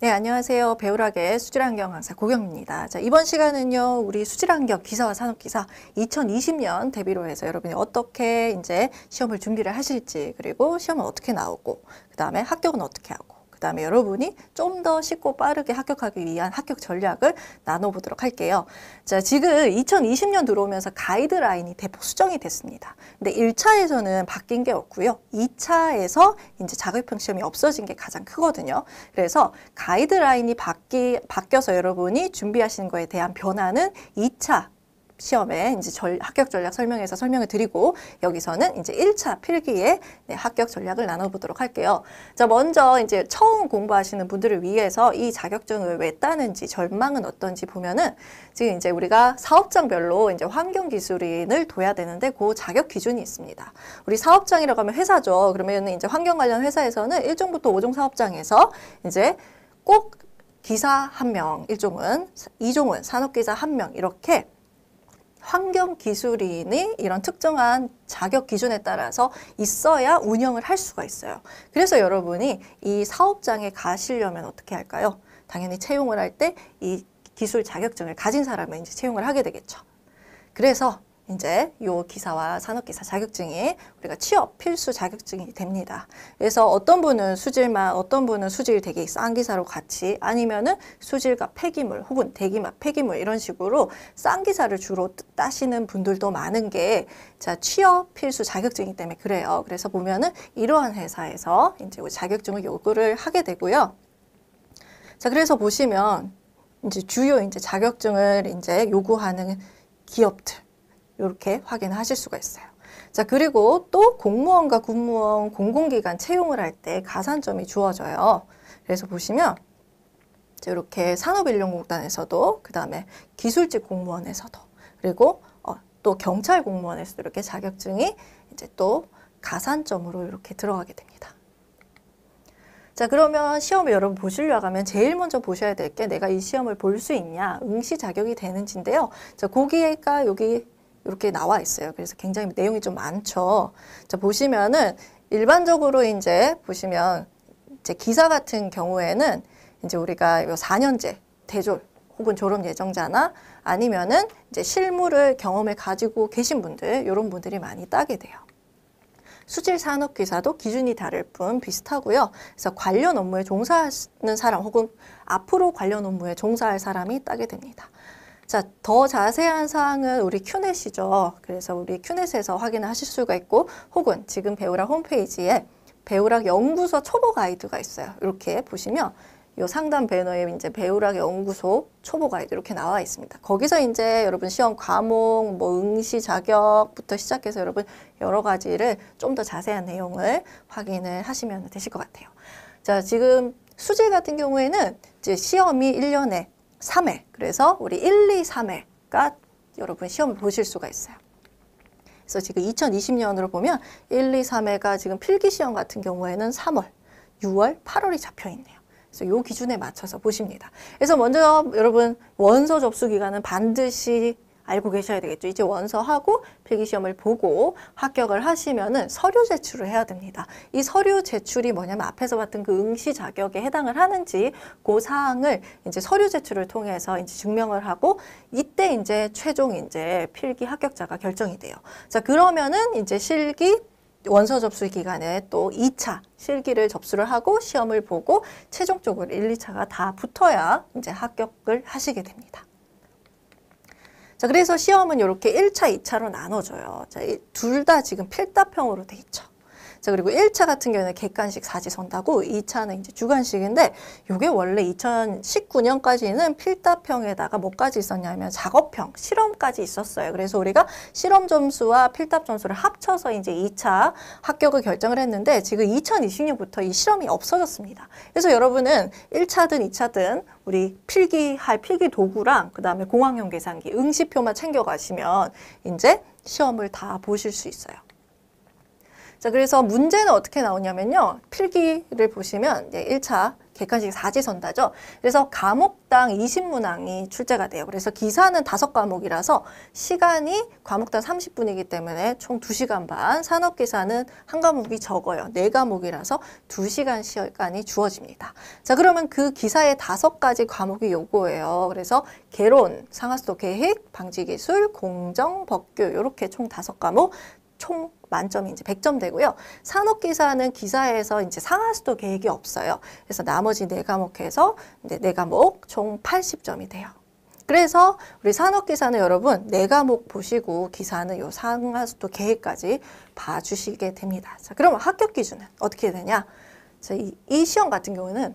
네, 안녕하세요. 배우락의 수질환경 강사 고경입니다. 자, 이번 시간은요, 우리 수질환경 기사와 산업기사 2020년 대비로 해서 여러분이 어떻게 이제 시험을 준비를 하실지, 그리고 시험은 어떻게 나오고, 그 다음에 합격은 어떻게 하고, 그 다음에 여러분이 좀 더 쉽고 빠르게 합격하기 위한 합격 전략을 나눠보도록 할게요. 자, 지금 2020년 들어오면서 가이드라인이 대폭 수정이 됐습니다. 근데 1차에서는 바뀐 게 없고요. 2차에서 이제 자격평 시험이 없어진 게 가장 크거든요. 그래서 가이드라인이 바뀌, 바뀌어서 여러분이 준비하시는 거에 대한 변화는 2차 시험에 이제 절, 합격 전략 설명에서 설명을 드리고 여기서는 이제 1차 필기에 네, 합격 전략을 나눠보도록 할게요. 자, 먼저 이제 처음 공부하시는 분들을 위해서 이 자격증을 왜 따는지 절망은 어떤지 보면은 지금 이제 우리가 사업장별로 이제 환경 기술인을 둬야 되는데 그 자격 기준이 있습니다. 우리 사업장이라고 하면 회사죠. 그러면 이제 환경 관련 회사에서는 일종부터오종 사업장에서 이제 꼭 기사 한 명 일종은이종은 산업기사 한 명 이렇게 환경기술인이 이런 특정한 자격 기준에 따라서 있어야 운영을 할 수가 있어요. 그래서 여러분이 이 사업장에 가시려면 어떻게 할까요? 당연히 채용을 할 때 이 기술 자격증을 가진 사람을 이제 채용을 하게 되겠죠. 그래서 이제 요 기사와 산업기사 자격증이 우리가 취업 필수 자격증이 됩니다. 그래서 어떤 분은 수질만, 어떤 분은 수질 되게 싼 기사로 같이 아니면은 수질과 폐기물 혹은 대기맛 폐기물 이런 식으로 싼 기사를 주로 따시는 분들도 많은 게 자, 취업 필수 자격증이기 때문에 그래요. 그래서 보면은 이러한 회사에서 이제 자격증을 요구를 하게 되고요. 자, 그래서 보시면 이제 주요 이제 자격증을 이제 요구하는 기업들 이렇게 확인하실 수가 있어요. 자 그리고 또 공무원과 군무원 공공기관 채용을 할 때 가산점이 주어져요. 그래서 보시면 이렇게 산업인력공단에서도 그 다음에 기술직 공무원에서도 그리고 어, 또 경찰 공무원에서도 이렇게 자격증이 이제 또 가산점으로 이렇게 들어가게 됩니다. 자 그러면 시험을 여러분 보시려고 하면 제일 먼저 보셔야 될 게 내가 이 시험을 볼 수 있냐 응시 자격이 되는지인데요. 자 거기가 여기 이렇게 나와 있어요. 그래서 굉장히 내용이 좀 많죠. 자, 보시면은 일반적으로 이제 보시면 이제 기사 같은 경우에는 이제 우리가 요 4년제 대졸 혹은 졸업 예정자나 아니면은 이제 실무를 경험해 가지고 계신 분들 이런 분들이 많이 따게 돼요. 수질 산업 기사도 기준이 다를 뿐 비슷하고요. 그래서 관련 업무에 종사하는 사람 혹은 앞으로 관련 업무에 종사할 사람이 따게 됩니다. 자, 더 자세한 사항은 우리 큐넷이죠. 그래서 우리 큐넷에서 확인하실 수가 있고 혹은 지금 배우락 홈페이지에 배우락 연구소 초보 가이드가 있어요. 이렇게 보시면 이 상단 배너에 이제 배우락 연구소 초보 가이드 이렇게 나와 있습니다. 거기서 이제 여러분 시험 과목, 뭐 응시 자격부터 시작해서 여러분 여러 가지를 좀 더 자세한 내용을 확인을 하시면 되실 것 같아요. 자, 지금 수제 같은 경우에는 이제 시험이 일년에 3회 그래서 우리 1, 2, 3회가 여러분 시험 보실 수가 있어요. 그래서 지금 2020년으로 보면 1, 2, 3회가 지금 필기시험 같은 경우에는 3월, 6월, 8월이 잡혀 있네요. 그래서 요 기준에 맞춰서 보십니다. 그래서 먼저 여러분 원서 접수 기간은 반드시 알고 계셔야 되겠죠. 이제 원서하고 필기시험을 보고 합격을 하시면은 서류 제출을 해야 됩니다. 이 서류 제출이 뭐냐면 앞에서 봤던 그 응시 자격에 해당을 하는지 그 사항을 이제 서류 제출을 통해서 이제 증명을 하고 이때 이제 최종 이제 필기 합격자가 결정이 돼요. 자, 그러면은 이제 실기 원서 접수 기간에 또 2차 실기를 접수를 하고 시험을 보고 최종적으로 1, 2차가 다 붙어야 이제 합격을 하시게 됩니다. 자, 그래서 시험은 이렇게 1차, 2차로 나눠줘요. 자, 둘다 지금 필답형으로 돼 있죠. 자, 그리고 1차 같은 경우에는 객관식 사지선다고 2차는 이제 주관식인데 이게 원래 2019년까지는 필답형에다가 뭐까지 있었냐면 작업형, 실험까지 있었어요. 그래서 우리가 실험 점수와 필답 점수를 합쳐서 이제 2차 합격을 결정을 했는데 지금 2020년부터 이 실험이 없어졌습니다. 그래서 여러분은 1차든 2차든 우리 필기할 필기 도구랑 그다음에 공학용 계산기, 응시표만 챙겨 가시면 이제 시험을 다 보실 수 있어요. 자, 그래서 문제는 어떻게 나오냐면요. 필기를 보시면 이제 1차 객관식 사지선다죠. 그래서 과목당 20문항이 출제가 돼요. 그래서 기사는 다섯 과목이라서 시간이 과목당 30분이기 때문에 총 두시간 반, 산업기사는 한 과목이 적어요. 네과목이라서두시간 시간이 주어집니다. 자, 그러면 그 기사의 다섯 가지 과목이 요거예요. 그래서 개론, 상하수도 계획, 방지기술, 공정, 법규 이렇게 총 다섯 과목 총 만점이 이제 100점 되고요. 산업기사는 기사에서 이제 상하수도 계획이 없어요. 그래서 나머지 네 과목에서 네 과목 총 80점이 돼요. 그래서 우리 산업기사는 여러분 네 과목 보시고 기사는 요 상하수도 계획까지 봐주시게 됩니다. 자, 그럼 합격 기준은 어떻게 되냐? 자, 이, 이 시험 같은 경우는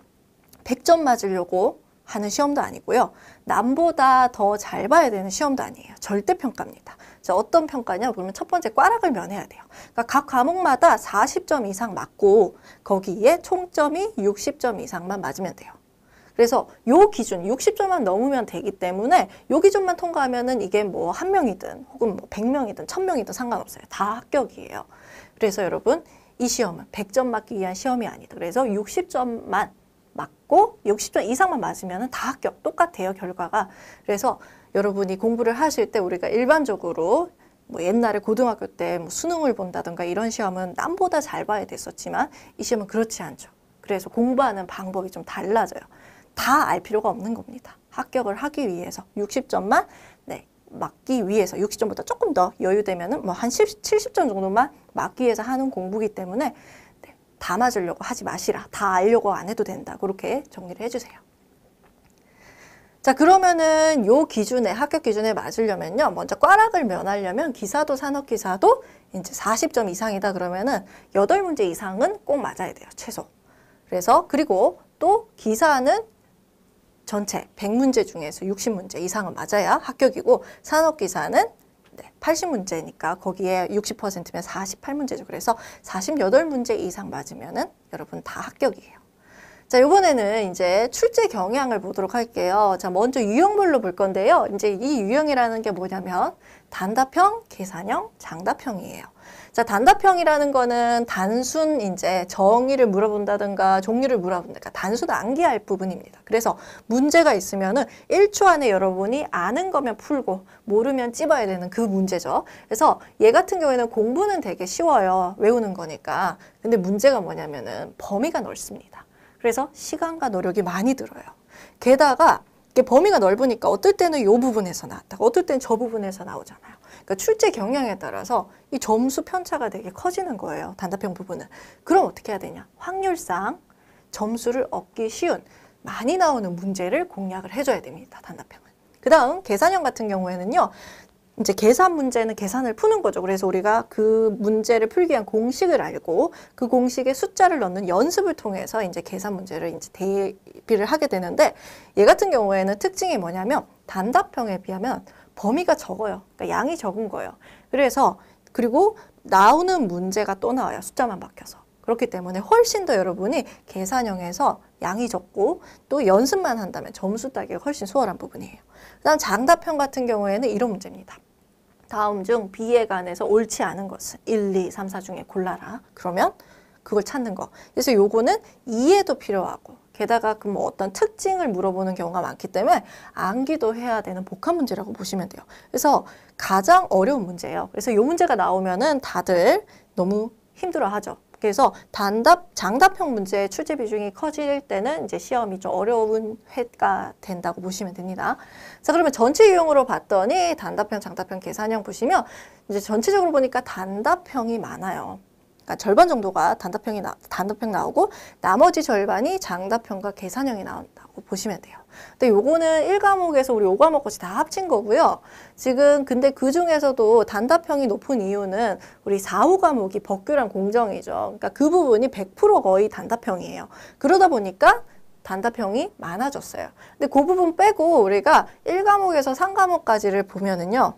100점 맞으려고 하는 시험도 아니고요. 남보다 더 잘 봐야 되는 시험도 아니에요. 절대평가입니다. 자, 어떤 평가냐? 그러면 첫 번째 꽈락을 면해야 돼요. 그러니까 각 과목마다 40점 이상 맞고 거기에 총점이 60점 이상만 맞으면 돼요. 그래서 요 기준 60점만 넘으면 되기 때문에 요 기준만 통과하면은 이게 뭐 한 명이든 혹은 뭐 100명이든 1000명이든 상관없어요. 다 합격이에요. 그래서 여러분 이 시험은 100점 맞기 위한 시험이 아니다. 그래서 60점만 맞고 60점 이상만 맞으면 다 합격 똑같아요 결과가 그래서 여러분이 공부를 하실 때 우리가 일반적으로 뭐 옛날에 고등학교 때 뭐 수능을 본다던가 이런 시험은 남보다 잘 봐야 됐었지만 이 시험은 그렇지 않죠. 그래서 공부하는 방법이 좀 달라져요. 다 알 필요가 없는 겁니다. 합격을 하기 위해서 60점만 네, 막기 위해서 60점보다 조금 더 여유되면은 뭐한 70점 정도만 막기 위해서 하는 공부기 때문에 네, 다 맞으려고 하지 마시라. 다 알려고 안 해도 된다. 그렇게 정리를 해주세요. 자 그러면은 요 기준에 합격 기준에 맞으려면요 먼저 꽈락을 면하려면 기사도 산업기사도 이제 40점 이상이다 그러면은 8문제 이상은 꼭 맞아야 돼요 최소 그래서 그리고 또 기사는 전체 100문제 중에서 60문제 이상은 맞아야 합격이고 산업기사는 네, 80문제니까 거기에 60%면 48문제죠 그래서 48문제 이상 맞으면은 여러분 다 합격이에요 자, 이번에는 이제 출제 경향을 보도록 할게요. 자, 먼저 유형별로 볼 건데요. 이제 이 유형이라는 게 뭐냐면 단답형, 계산형, 장답형이에요. 자, 단답형이라는 거는 단순 이제 정의를 물어본다든가 종류를 물어본다든가 단순 암기할 부분입니다. 그래서 문제가 있으면은 1초 안에 여러분이 아는 거면 풀고 모르면 찝어야 되는 그 문제죠. 그래서 얘 같은 경우에는 공부는 되게 쉬워요. 외우는 거니까. 근데 문제가 뭐냐면은 범위가 넓습니다. 그래서 시간과 노력이 많이 들어요. 게다가 범위가 넓으니까 어떨 때는 이 부분에서 나왔다가 어떨 때는 저 부분에서 나오잖아요. 그러니까 출제 경향에 따라서 이 점수 편차가 되게 커지는 거예요. 단답형 부분은. 그럼 어떻게 해야 되냐. 확률상 점수를 얻기 쉬운 많이 나오는 문제를 공략을 해줘야 됩니다. 단답형은. 그 다음 계산형 같은 경우에는요. 이제 계산 문제는 계산을 푸는 거죠. 그래서 우리가 그 문제를 풀기 위한 공식을 알고 그 공식에 숫자를 넣는 연습을 통해서 이제 계산 문제를 이제 대비를 하게 되는데 얘 같은 경우에는 특징이 뭐냐면 단답형에 비하면 범위가 적어요. 그러니까 양이 적은 거예요. 그래서 그리고 나오는 문제가 또 나와요. 숫자만 바뀌어서. 그렇기 때문에 훨씬 더 여러분이 계산형에서 양이 적고 또 연습만 한다면 점수 따기가 훨씬 수월한 부분이에요. 그다음 장답형 같은 경우에는 이런 문제입니다. 다음 중 B에 관해서 옳지 않은 것은 1, 2, 3, 4 중에 골라라. 그러면 그걸 찾는 거. 그래서 요거는 이해도 필요하고 게다가 그 뭐 어떤 특징을 물어보는 경우가 많기 때문에 암기도 해야 되는 복합 문제라고 보시면 돼요. 그래서 가장 어려운 문제예요. 그래서 요 문제가 나오면은 다들 너무 힘들어하죠. 그래서 단답, 장답형 문제 의 출제 비중이 커질 때는 이제 시험이 좀 어려운 회가 된다고 보시면 됩니다. 자, 그러면 전체 유형으로 봤더니 단답형, 장답형, 계산형 보시면 이제 전체적으로 보니까 단답형이 많아요. 그러니까 절반 정도가 단답형이 나, 단답형 나오고 나머지 절반이 장답형과 계산형이 나온다고 보시면 돼요. 근데 요거는 1과목에서 우리 5과목 것이 다 합친 거고요. 지금 근데 그 중에서도 단답형이 높은 이유는 우리 4, 5과목이 법규랑 공정이죠. 그러니까 그 부분이 100% 거의 단답형이에요. 그러다 보니까 단답형이 많아졌어요. 근데 그 부분 빼고 우리가 1과목에서 3과목까지를 보면은요.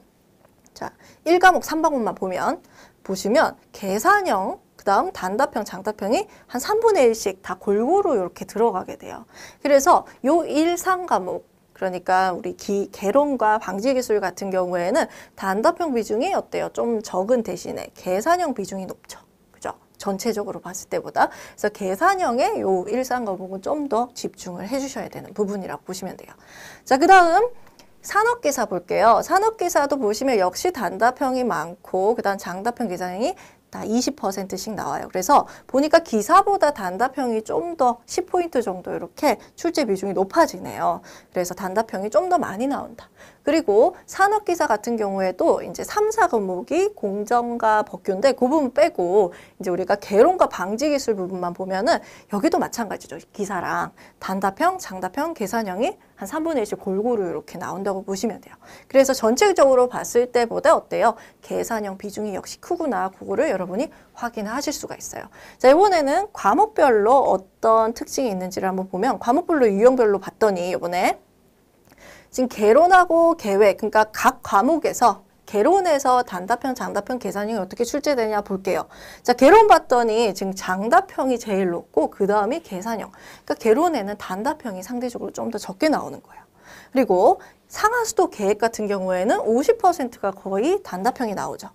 자, 1과목 3과목만 보면 보시면 계산형 그 다음 단답형, 장답형이 한 3분의 1씩 다 골고루 이렇게 들어가게 돼요. 그래서 요 1, 상 과목 그러니까 우리 기, 개론과 방지기술 같은 경우에는 단답형 비중이 어때요? 좀 적은 대신에 계산형 비중이 높죠. 그죠? 전체적으로 봤을 때보다. 그래서 계산형의 요 일상 과목은 좀 더 집중을 해주셔야 되는 부분이라고 보시면 돼요. 자, 그 다음 산업기사 볼게요. 산업기사도 보시면 역시 단답형이 많고 그다음 장답형 기사형이 다 20%씩 나와요. 그래서 보니까 기사보다 단답형이 좀 더 10포인트 정도 이렇게 출제 비중이 높아지네요. 그래서 단답형이 좀 더 많이 나온다. 그리고 산업기사 같은 경우에도 이제 삼사 금목이 공정과 법규인데 그 부분 빼고 이제 우리가 개론과 방지 기술 부분만 보면은 여기도 마찬가지죠. 기사랑 단답형, 장답형, 계산형이 한 3분의 1씩 골고루 이렇게 나온다고 보시면 돼요. 그래서 전체적으로 봤을 때보다 어때요? 계산형 비중이 역시 크구나. 그거를 여러분이 확인하실 수가 있어요. 자, 이번에는 과목별로 어떤 특징이 있는지를 한번 보면 과목별로 유형별로 봤더니 이번에 지금 개론하고 계획, 그러니까 각 과목에서 개론에서 단답형, 장답형 계산형이 어떻게 출제되냐 볼게요. 자, 개론 봤더니 지금 장답형이 제일 높고 그 다음이 계산형. 그러니까 개론에는 단답형이 상대적으로 좀 더 적게 나오는 거예요. 그리고 상하수도 계획 같은 경우에는 50%가 거의 단답형이 나오죠.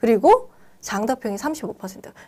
그리고 장답형이 35%.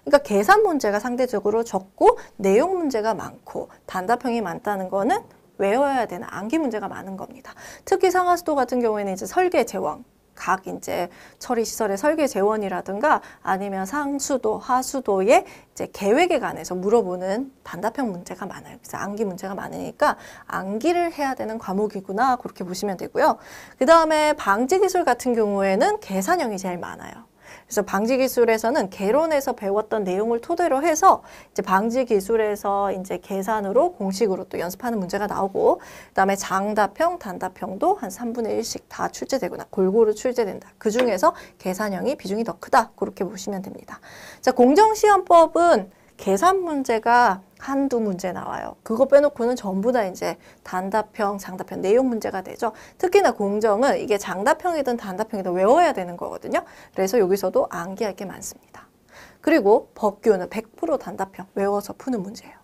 그러니까 계산 문제가 상대적으로 적고 내용 문제가 많고 단답형이 많다는 거는 외워야 되는 암기 문제가 많은 겁니다. 특히 상하수도 같은 경우에는 이제 설계 제왕, 각 이제 처리 시설의 설계 재원이라든가 아니면 상수도, 하수도의 이제 계획에 관해서 물어보는 단답형 문제가 많아요. 그래서 암기 문제가 많으니까 암기를 해야 되는 과목이구나 그렇게 보시면 되고요. 그 다음에 방지 기술 같은 경우에는 계산형이 제일 많아요. 그래서 방지 기술에서는 개론에서 배웠던 내용을 토대로 해서 이제 방지 기술에서 이제 계산으로 공식으로 또 연습하는 문제가 나오고 그다음에 장답형단답형도한 3분의 1씩 다 출제되거나 골고루 출제된다. 그중에서 계산형이 비중이 더 크다. 그렇게 보시면 됩니다. 자, 공정시험법은 계산 문제가 한두 문제 나와요. 그거 빼놓고는 전부 다 이제 단답형, 장답형 내용 문제가 되죠. 특히나 공정은 이게 장답형이든 단답형이든 외워야 되는 거거든요. 그래서 여기서도 암기할 게 많습니다. 그리고 법규는 100% 단답형 외워서 푸는 문제예요.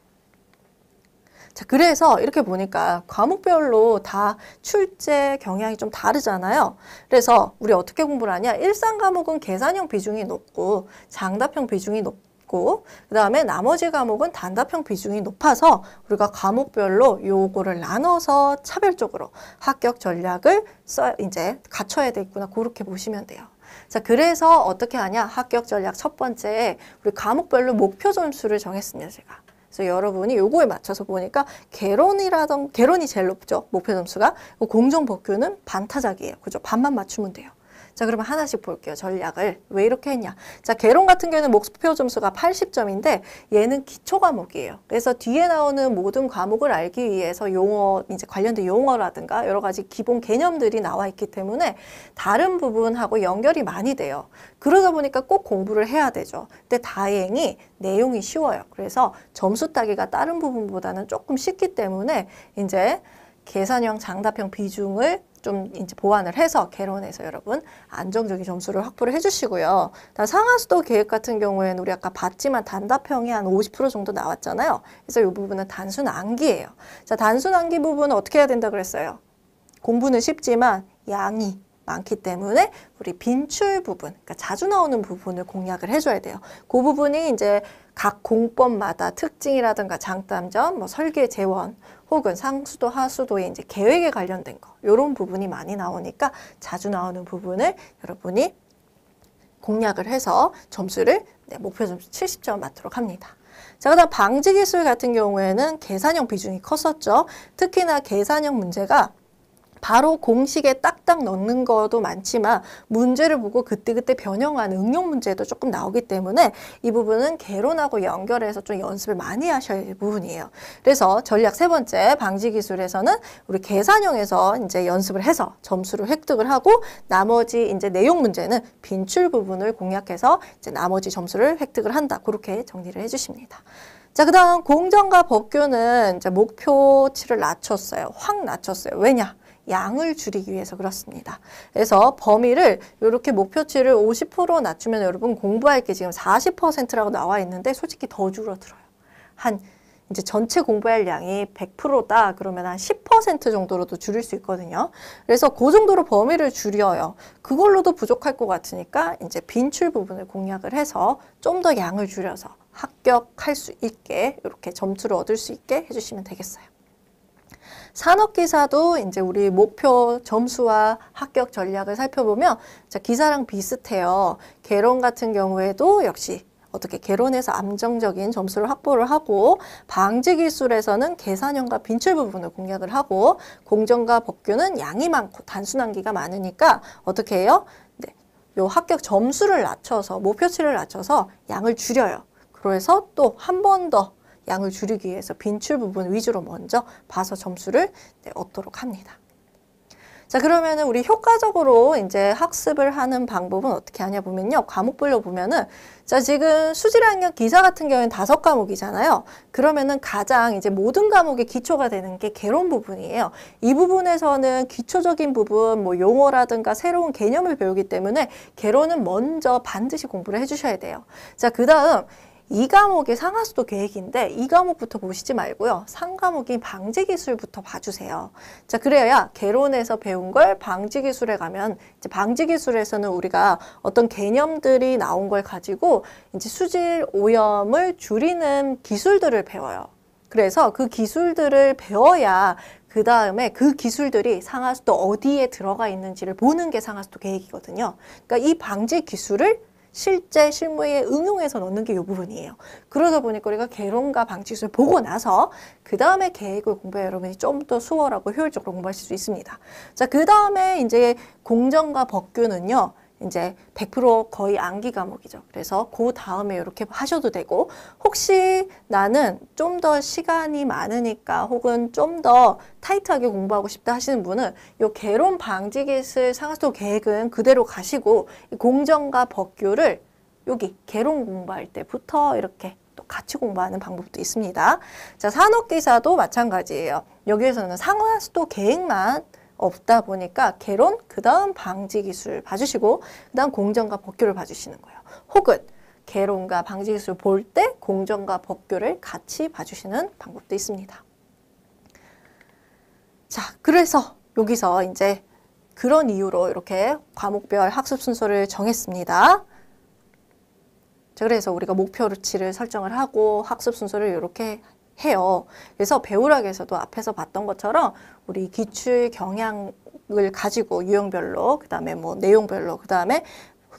자, 그래서 이렇게 보니까 과목별로 다 출제 경향이 좀 다르잖아요. 그래서 우리 어떻게 공부를 하냐? 일상 과목은 계산형 비중이 높고 장답형 비중이 높고 있고 그 다음에 나머지 과목은 단답형 비중이 높아서 우리가 과목별로 요거를 나눠서 차별적으로 합격 전략을 써 이제 갖춰야 되겠구나 그렇게 보시면 돼요. 자 그래서 어떻게 하냐 합격 전략 첫 번째 우리 과목별로 목표 점수를 정했습니다 제가. 그래서 여러분이 요거에 맞춰서 보니까 개론이라던 개론이 제일 높죠 목표 점수가 그 공정 법규는 반타작이에요 그죠 반만 맞추면 돼요 자, 그러면 하나씩 볼게요. 전략을. 왜 이렇게 했냐. 자, 개론 같은 경우에는 목표 점수가 80점인데 얘는 기초 과목이에요. 그래서 뒤에 나오는 모든 과목을 알기 위해서 용어, 이제 관련된 용어라든가 여러 가지 기본 개념들이 나와 있기 때문에 다른 부분하고 연결이 많이 돼요. 그러다 보니까 꼭 공부를 해야 되죠. 근데 다행히 내용이 쉬워요. 그래서 점수 따기가 다른 부분보다는 조금 쉽기 때문에 이제 계산형 장답형 비중을 좀 이제 보완을 해서 개론에서 여러분 안정적인 점수를 확보를 해주시고요. 다 상하수도 계획 같은 경우에는 우리 아까 봤지만 단답형이 한 50% 정도 나왔잖아요. 그래서 이 부분은 단순 암기예요. 자, 단순 암기 부분은 어떻게 해야 된다 그랬어요? 공부는 쉽지만 양이 많기 때문에 우리 빈출 부분, 그러니까 자주 나오는 부분을 공략을 해줘야 돼요. 그 부분이 이제 각 공법마다 특징이라든가 장단점, 뭐 설계 재원, 혹은 상수도 하수도의 이제 계획에 관련된 거 이런 부분이 많이 나오니까 자주 나오는 부분을 여러분이 공략을 해서 점수를 네, 목표 점수 70점 맞도록 합니다. 자, 그다음 방지 기술 같은 경우에는 계산형 비중이 컸었죠. 특히나 계산형 문제가 바로 공식에 딱딱 넣는 것도 많지만 문제를 보고 그때그때 변형한 응용 문제도 조금 나오기 때문에 이 부분은 개론하고 연결해서 좀 연습을 많이 하셔야 될 부분이에요. 그래서 전략 세 번째 방지 기술에서는 우리 계산형에서 이제 연습을 해서 점수를 획득을 하고 나머지 이제 내용 문제는 빈출 부분을 공략해서 이제 나머지 점수를 획득을 한다. 그렇게 정리를 해주십니다. 자, 그 다음 공정과 법규는 이제 목표치를 낮췄어요. 확 낮췄어요. 왜냐? 양을 줄이기 위해서 그렇습니다. 그래서 범위를 이렇게 목표치를 50% 낮추면 여러분 공부할 게 지금 40%라고 나와 있는데 솔직히 더 줄어들어요. 한 이제 전체 공부할 양이 100%다 그러면 한 10% 정도로도 줄일 수 있거든요. 그래서 그 정도로 범위를 줄여요. 그걸로도 부족할 것 같으니까 이제 빈출 부분을 공략을 해서 좀 더 양을 줄여서 합격할 수 있게 이렇게 점수를 얻을 수 있게 해주시면 되겠어요. 산업기사도 이제 우리 목표 점수와 합격 전략을 살펴보면 자, 기사랑 비슷해요. 개론 같은 경우에도 역시 어떻게 개론에서 안정적인 점수를 확보를 하고 방지 기술에서는 계산형과 빈출 부분을 공략을 하고 공정과 법규는 양이 많고 단순한기가 많으니까 어떻게 해요? 네, 요 합격 점수를 낮춰서 목표치를 낮춰서 양을 줄여요. 그래서 또한번더 양을 줄이기 위해서 빈출 부분 위주로 먼저 봐서 점수를 네, 얻도록 합니다. 자 그러면은 우리 효과적으로 이제 학습을 하는 방법은 어떻게 하냐 보면요 과목별로 보면은 자 지금 수질학년 기사 같은 경우에는 다섯 과목이잖아요 그러면은 가장 이제 모든 과목의 기초가 되는 게 개론 부분이에요 이 부분에서는 기초적인 부분 뭐 용어라든가 새로운 개념을 배우기 때문에 개론은 먼저 반드시 공부를 해주셔야 돼요 자그 다음 이과목의 상하수도 계획인데 이 과목부터 보시지 말고요. 상과목인 방지기술부터 봐주세요. 자 그래야 개론에서 배운 걸 방지기술에 가면 이제 방지기술에서는 우리가 어떤 개념들이 나온 걸 가지고 이제 수질 오염을 줄이는 기술들을 배워요. 그래서 그 기술들을 배워야 그 다음에 그 기술들이 상하수도 어디에 들어가 있는지를 보는 게 상하수도 계획이거든요. 그러니까 이 방지 기술을 실제 실무에 응용해서 넣는 게 이 부분이에요. 그러다 보니까 우리가 개론과 방치수를 보고 나서 그 다음에 계획을 공부해 여러분이 좀 더 수월하고 효율적으로 공부하실 수 있습니다. 자, 그 다음에 이제 공정과 법규는요. 이제 100% 거의 암기 과목이죠. 그래서 그 다음에 이렇게 하셔도 되고 혹시 나는 좀 더 시간이 많으니까 혹은 좀 더 타이트하게 공부하고 싶다 하시는 분은 이 개론 방지 기술 상하수도 계획은 그대로 가시고 공정과 법규를 여기 개론 공부할 때부터 이렇게 또 같이 공부하는 방법도 있습니다. 자 산업기사도 마찬가지예요. 여기에서는 상하수도 계획만 없다 보니까 개론, 그 다음 방지 기술 봐주시고 그 다음 공정과 법규를 봐주시는 거예요. 혹은 개론과 방지 기술 볼 때 공정과 법규를 같이 봐주시는 방법도 있습니다. 자, 그래서 여기서 이제 그런 이유로 이렇게 과목별 학습 순서를 정했습니다. 자, 그래서 우리가 목표치를 설정을 하고 학습 순서를 이렇게 해요. 그래서 배우락에서도 앞에서 봤던 것처럼 우리 기출 경향을 가지고 유형별로 그다음에 뭐 내용별로 그다음에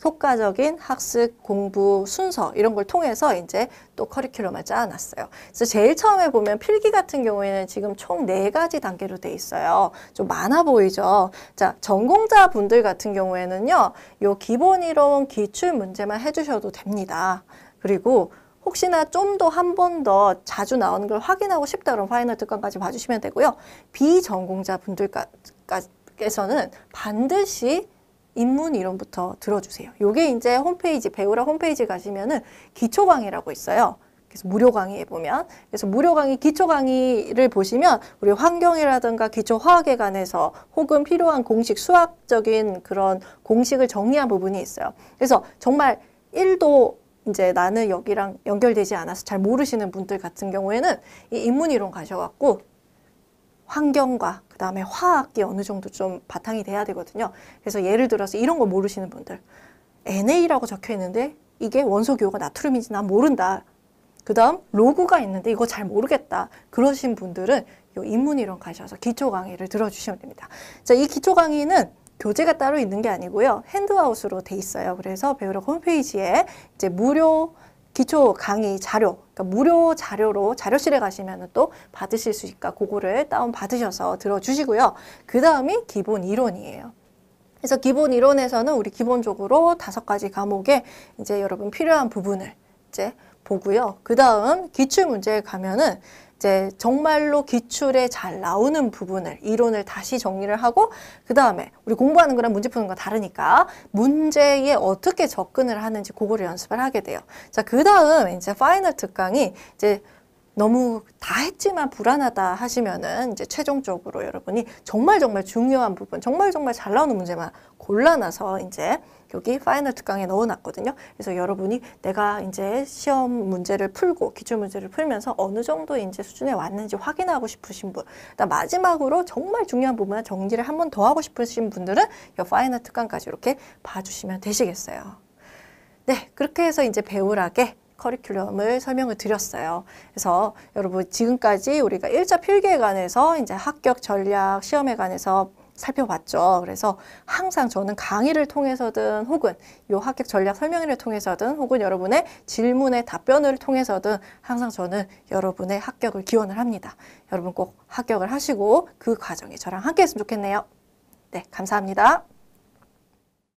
효과적인 학습, 공부, 순서 이런 걸 통해서 이제 또 커리큘럼을 짜놨어요. 그래서 제일 처음에 보면 필기 같은 경우에는 지금 총 네 가지 단계로 돼 있어요. 좀 많아 보이죠? 자, 전공자 분들 같은 경우에는요. 요 기본 이론 기출 문제만 해주셔도 됩니다. 그리고 혹시나 좀 더 한 번 더 자주 나오는 걸 확인하고 싶다 그럼 파이널 특강까지 봐주시면 되고요. 비전공자 분들께서는 반드시 입문 이론부터 들어주세요. 요게 이제 홈페이지 배우라 홈페이지 가시면은 기초 강의라고 있어요. 그래서 무료 강의에 보면 그래서 무료 강의 기초 강의를 보시면 우리 환경이라든가 기초 화학에 관해서 혹은 필요한 공식 수학적인 그런 공식을 정리한 부분이 있어요. 그래서 정말 1도 이제 나는 여기랑 연결되지 않아서 잘 모르시는 분들 같은 경우에는 이 인문이론 가셔갖고 환경과 그 다음에 화학이 어느 정도 좀 바탕이 돼야 되거든요. 그래서 예를 들어서 이런 거 모르시는 분들 NA라고 적혀 있는데 이게 원소 기호가 나트륨인지 난 모른다. 그 다음 로그가 있는데 이거 잘 모르겠다. 그러신 분들은 이 인문이론 가셔서 기초 강의를 들어주시면 됩니다. 자, 이 기초 강의는 교재가 따로 있는 게 아니고요. 핸드아웃으로 돼 있어요. 그래서 배우러 홈페이지에 이제 무료 기초 강의 자료, 그러니까 무료 자료로 자료실에 가시면 또 받으실 수있으니 그거를 다운 받으셔서 들어주시고요. 그 다음이 기본 이론이에요. 그래서 기본 이론에서는 우리 기본적으로 다섯 가지 과목에 이제 여러분 필요한 부분을 이제 보고요. 그 다음 기출 문제에 가면은 이제 정말로 기출에 잘 나오는 부분을 이론을 다시 정리를 하고 그 다음에 우리 공부하는 거랑 문제 푸는 거 다르니까 문제에 어떻게 접근을 하는지 그거를 연습을 하게 돼요. 자그 다음 이제 파이널 특강이 이제 너무 다 했지만 불안하다 하시면은 이제 최종적으로 여러분이 정말 정말 중요한 부분, 정말 정말 잘 나오는 문제만 골라놔서 이제 여기 파이널 특강에 넣어놨거든요. 그래서 여러분이 내가 이제 시험 문제를 풀고 기출 문제를 풀면서 어느 정도 이제 수준에 왔는지 확인하고 싶으신 분, 그다음 마지막으로 정말 중요한 부분은 정리를 한 번 더 하고 싶으신 분들은 이 파이널 특강까지 이렇게 봐주시면 되시겠어요. 네, 그렇게 해서 이제 배우락에 커리큘럼을 설명을 드렸어요. 그래서 여러분 지금까지 우리가 일차 필기에 관해서 이제 합격 전략 시험에 관해서 살펴봤죠. 그래서 항상 저는 강의를 통해서든 혹은 요 합격 전략 설명회를 통해서든 혹은 여러분의 질문에 답변을 통해서든 항상 저는 여러분의 합격을 기원을 합니다. 여러분 꼭 합격을 하시고 그 과정에 저랑 함께 했으면 좋겠네요. 네, 감사합니다.